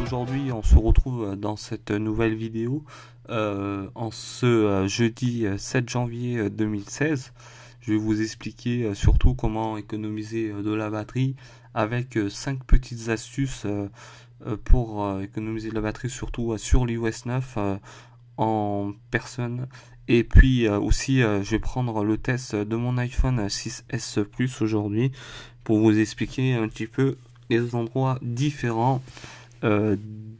aujourd'hui on se retrouve euh, dans cette nouvelle vidéo euh, en ce euh, jeudi 7 janvier 2016. Je vais vous expliquer surtout comment économiser de la batterie avec 5 petites astuces pour économiser de la batterie surtout sur l'iOS 9 en personne. Et puis aussi, je vais prendre le test de mon iPhone 6S Plus aujourd'hui pour vous expliquer un petit peu les endroits différents euh,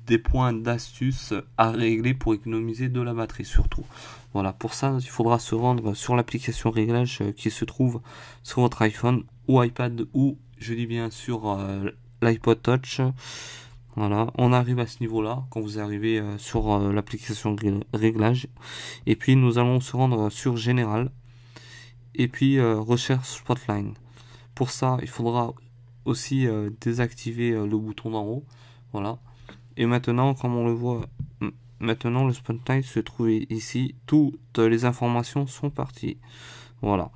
des points d'astuces à régler pour économiser de la batterie surtout. Voilà, pour ça, il faudra se rendre sur l'application réglage euh, qui se trouve sur votre iPhone ou iPad ou, je dis bien, sur euh, l'iPod Touch. Voilà, on arrive à ce niveau-là quand vous arrivez sur l'application réglage. Et puis, nous allons se rendre sur Général et puis recherche Spotline. Pour ça, il faudra aussi désactiver le bouton d'en haut voilà. Et maintenant, comme on le voit, maintenant le spotlight se trouve ici. Toutes les informations sont parties. Voilà.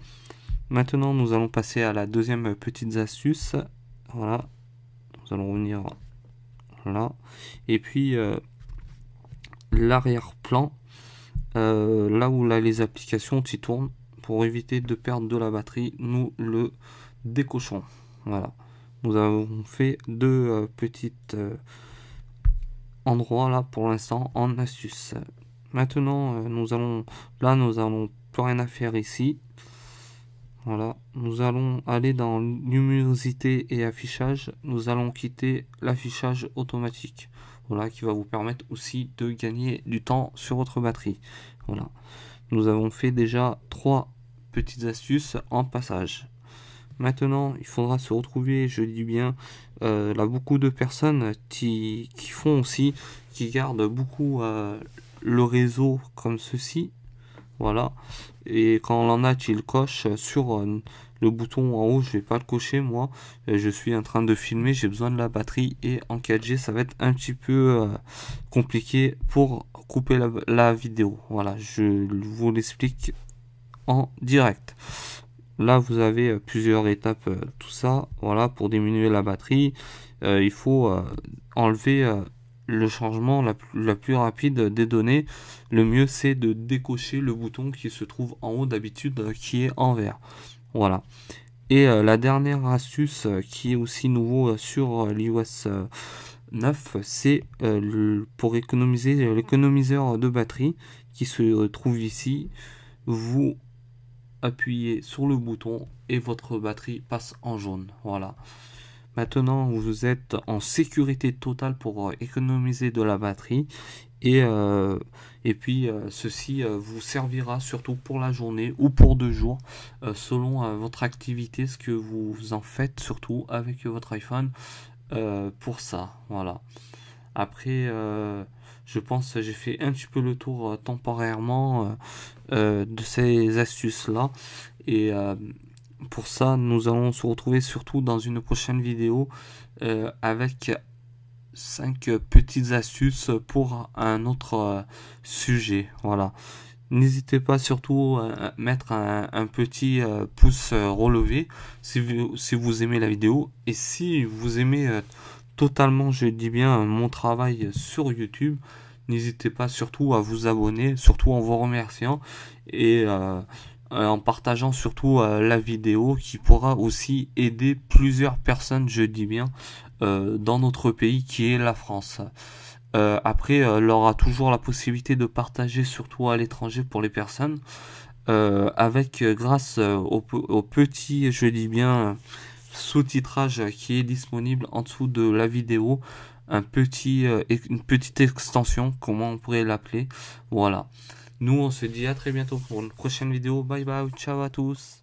Maintenant, nous allons passer à la deuxième petite astuce. Voilà. Nous allons revenir là. Et puis, euh, l'arrière-plan, euh, là où là, les applications s'y tournent, pour éviter de perdre de la batterie, nous le décochons. Voilà. Nous avons fait deux euh, petits euh, endroits là pour l'instant en astuces Maintenant, euh, nous allons là, nous allons plus rien à faire ici. Voilà, nous allons aller dans luminosité et affichage. Nous allons quitter l'affichage automatique. Voilà, qui va vous permettre aussi de gagner du temps sur votre batterie. Voilà, nous avons fait déjà trois petites astuces en passage. Maintenant, il faudra se retrouver, je dis bien, euh, là, beaucoup de personnes qui, font aussi, qui gardent beaucoup euh, le réseau comme ceci. Voilà. Et quand on en a, le coche sur euh, le bouton en haut. Je ne vais pas le cocher, moi. Je suis en train de filmer, j'ai besoin de la batterie. Et en 4G, ça va être un petit peu compliqué pour couper la, la vidéo. Voilà, je vous l'explique en direct. Là, vous avez euh, plusieurs étapes, euh, tout ça. Voilà, pour diminuer la batterie, euh, il faut enlever le changement la, plus rapide des données. Le mieux, c'est de décocher le bouton qui se trouve en haut d'habitude, qui est en vert. Voilà. Et la dernière astuce qui est aussi nouveau sur l'iOS 9, c'est pour économiser l'économiseur de batterie qui se trouve ici. Vous appuyez sur le bouton et votre batterie passe en jaune. Voilà. Maintenant, vous êtes en sécurité totale pour euh, économiser de la batterie. Et, euh, et puis, euh, ceci vous servira surtout pour la journée ou pour deux jours, selon votre activité, ce que vous en faites, surtout avec votre iPhone, pour ça. Voilà. Après je pense que j'ai fait un petit peu le tour euh, temporairement euh, euh, de ces astuces-là. Et pour ça, nous allons se retrouver surtout dans une prochaine vidéo avec cinq petites astuces pour un autre sujet. Voilà. N'hésitez pas surtout à mettre un, petit pouce relevé si vous, si vous, aimez la vidéo. Et si vous aimez totalement, je dis bien, mon travail sur YouTube. N'hésitez pas surtout à vous abonner, surtout en vous remerciant et euh, euh, en partageant surtout euh, la vidéo qui pourra aussi aider plusieurs personnes, je dis bien, dans notre pays qui est la France. après, il aura toujours la possibilité de partager surtout à l'étranger pour les personnes. avec grâce au, petit, je dis bien, sous-titrage qui est disponible en dessous de la vidéo un petit, euh, une petite extension comment on pourrait l'appeler voilà nous on se dit à très bientôt pour une prochaine vidéo bye bye ciao à tous